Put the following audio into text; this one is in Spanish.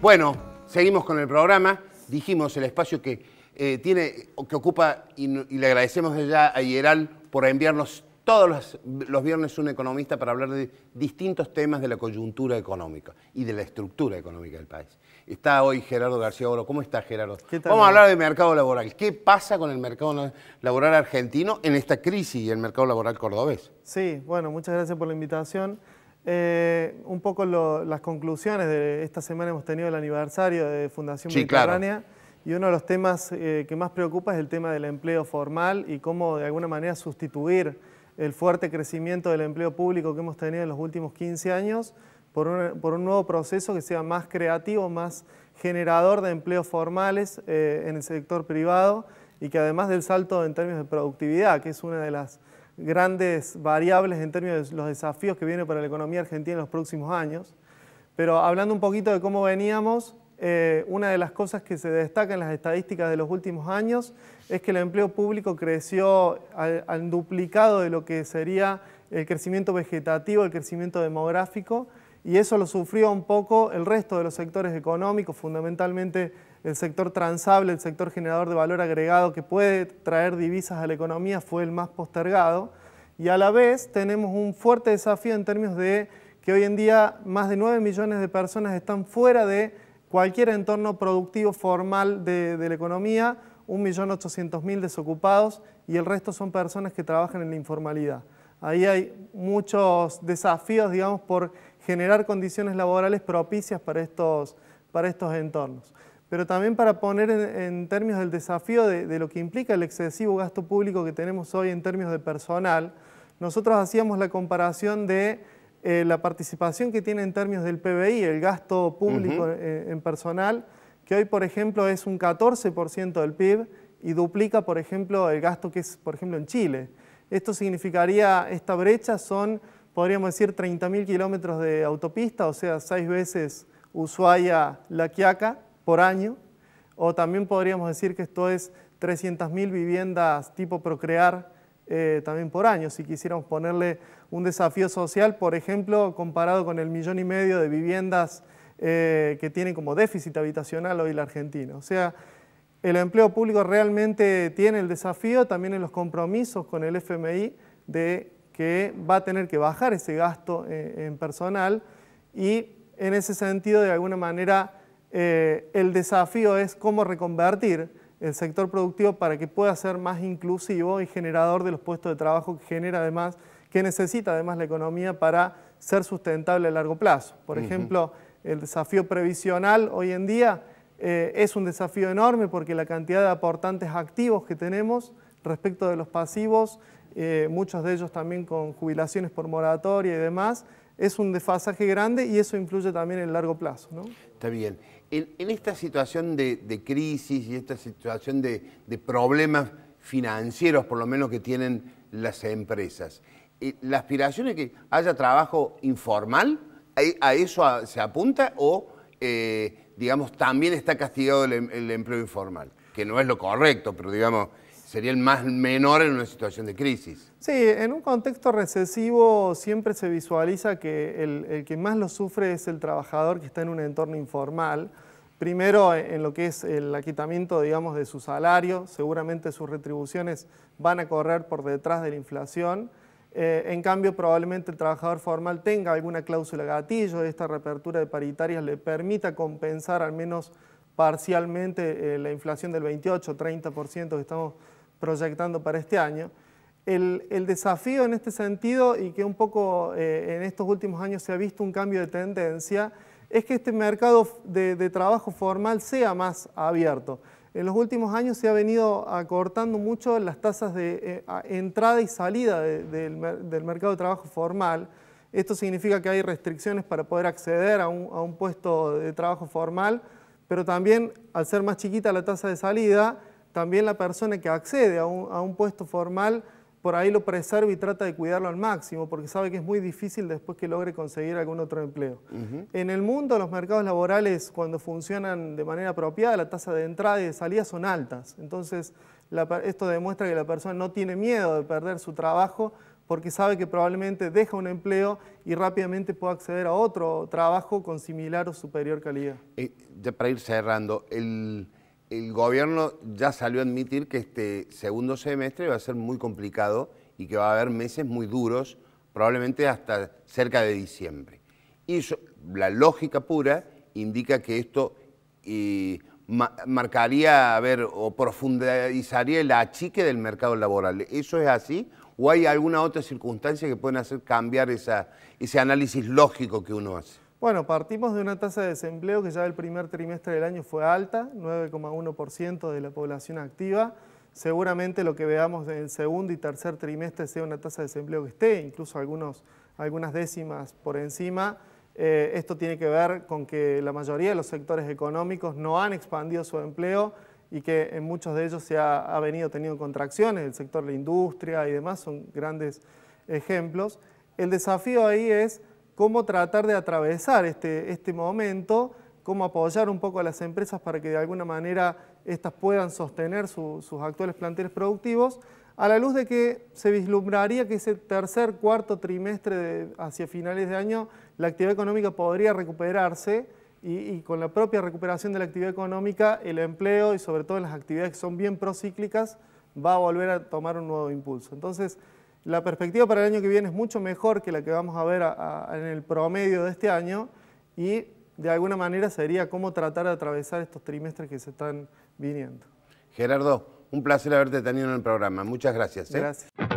Bueno, seguimos con el programa. Dijimos el espacio que eh, tiene, que ocupa, y, le agradecemos ya a Yeral por enviarnos todos los, viernes un economista para hablar de distintos temas de la coyuntura económica y de la estructura económica del país. Está hoy Gerardo García Oro. ¿Cómo está Gerardo? Vamos a hablar del mercado laboral. ¿Qué pasa con el mercado laboral argentino en esta crisis y el mercado laboral cordobés? Sí, bueno, muchas gracias por la invitación. Eh, un poco las conclusiones de esta semana hemos tenido el aniversario de Fundación sí, Mediterránea y uno de los temas eh, que más preocupa es el tema del empleo formal y cómo de alguna manera sustituir el fuerte crecimiento del empleo público que hemos tenido en los últimos 15 años por un, nuevo proceso que sea más creativo, más generador de empleos formales eh, en el sector privado y que además del salto en términos de productividad, que es una de las grandes variables en términos de los desafíos que vienen para la economía argentina en los próximos años. Pero hablando un poquito de cómo veníamos, eh, una de las cosas que se destaca en las estadísticas de los últimos años es que el empleo público creció al duplicado de lo que sería el crecimiento vegetativo, el crecimiento demográfico, y eso lo sufrió un poco el resto de los sectores económicos, fundamentalmente el sector transable, el sector generador de valor agregado que puede traer divisas a la economía fue el más postergado y a la vez tenemos un fuerte desafío en términos de que hoy en día más de 9 millones de personas están fuera de cualquier entorno productivo formal de, la economía, 1.800.000 desocupados y el resto son personas que trabajan en la informalidad. Ahí hay muchos desafíos, digamos, por generar condiciones laborales propicias para estos, para estos entornos pero también para poner en, términos del desafío de, lo que implica el excesivo gasto público que tenemos hoy en términos de personal, nosotros hacíamos la comparación de eh, la participación que tiene en términos del PBI, el gasto público eh, en personal, que hoy, por ejemplo, es un 14% del PIB y duplica, por ejemplo, el gasto que es, por ejemplo, en Chile. Esto significaría, esta brecha son, podríamos decir, 30.000 kilómetros de autopista, o sea, seis veces Ushuaia-La Quiaca, por año, o también podríamos decir que esto es 300.000 viviendas tipo procrear eh, también por año, si quisiéramos ponerle un desafío social, por ejemplo, comparado con el millón y medio de viviendas eh, que tiene como déficit habitacional hoy la Argentina. O sea, el empleo público realmente tiene el desafío, también en los compromisos con el FMI, de que va a tener que bajar ese gasto eh, en personal y en ese sentido, de alguna manera, eh, el desafío es cómo reconvertir el sector productivo para que pueda ser más inclusivo y generador de los puestos de trabajo que genera además, que necesita además la economía para ser sustentable a largo plazo. Por ejemplo, el desafío previsional hoy en día eh, es un desafío enorme porque la cantidad de aportantes activos que tenemos respecto de los pasivos, eh, muchos de ellos también con jubilaciones por moratoria y demás, es un desfasaje grande y eso influye también en el largo plazo. Está bien en, esta situación de, crisis y esta situación de, problemas financieros, por lo menos que tienen las empresas, eh, ¿la aspiración es que haya trabajo informal? ¿A, eso se apunta o, eh, digamos, también está castigado em, el empleo informal? Que no es lo correcto, pero digamos sería el más menor en una situación de crisis. Sí, en un contexto recesivo siempre se visualiza que el, que más lo sufre es el trabajador que está en un entorno informal. Primero, eh, en lo que es el aquitamiento, digamos, de su salario, seguramente sus retribuciones van a correr por detrás de la inflación. Eh, en cambio, probablemente el trabajador formal tenga alguna cláusula gatillo, esta reapertura de paritarias le permita compensar al menos parcialmente eh, la inflación del 28, 30% que estamos proyectando para este año. El, desafío en este sentido y que un poco eh, en estos últimos años se ha visto un cambio de tendencia es que este mercado de, trabajo formal sea más abierto. En los últimos años se ha venido acortando mucho las tasas de eh, entrada y salida del, mercado de trabajo formal. Esto significa que hay restricciones para poder acceder a un puesto de trabajo formal, pero también al ser más chiquita la tasa de salida, también la persona que accede a un, puesto formal por ahí lo preserva y trata de cuidarlo al máximo porque sabe que es muy difícil después que logre conseguir algún otro empleo. En el mundo los mercados laborales cuando funcionan de manera apropiada la tasa de entrada y de salida son altas. Entonces esto demuestra que la persona no tiene miedo de perder su trabajo porque sabe que probablemente deja un empleo y rápidamente puede acceder a otro trabajo con similar o superior calidad. Eh, ya para ir cerrando, el el gobierno ya salió a admitir que este segundo semestre va a ser muy complicado y que va a haber meses muy duros, probablemente hasta cerca de diciembre. Y la lógica pura indica que esto eh, marcaría, a ver, o profundizaría el achique del mercado laboral. ¿Eso es así? ¿O hay alguna otra circunstancia que pueden hacer cambiar ese análisis lógico que uno hace? Bueno, partimos de una tasa de desempleo que ya el primer trimestre del año fue alta, 9,1% de la población activa. Seguramente lo que veamos en el segundo y tercer trimestre sea una tasa de desempleo que esté, incluso algunos, algunas décimas por encima. Eh, esto tiene que ver con que la mayoría de los sectores económicos no han expandido su empleo y que en muchos de ellos se ha, ha venido teniendo contracciones, el sector de la industria y demás son grandes ejemplos. El desafío ahí es cómo tratar de atravesar este, este momento, cómo apoyar un poco a las empresas para que de alguna manera éstas puedan sostener sus actuales planteles productivos, a la luz de que se vislumbraría que ese tercer, cuarto trimestre hacia finales de año la actividad económica podría recuperarse y, con la propia recuperación de la actividad económica el empleo y sobre todo las actividades que son bien procíclicas va a volver a tomar un nuevo impulso. Entonces, la perspectiva para el año que viene es mucho mejor que la que vamos a ver en el promedio de este año y de alguna manera sería cómo tratar de atravesar estos trimestres que se están viniendo. Gerardo, un placer haberte tenido en el programa. Muchas gracias. ¿eh? Gracias.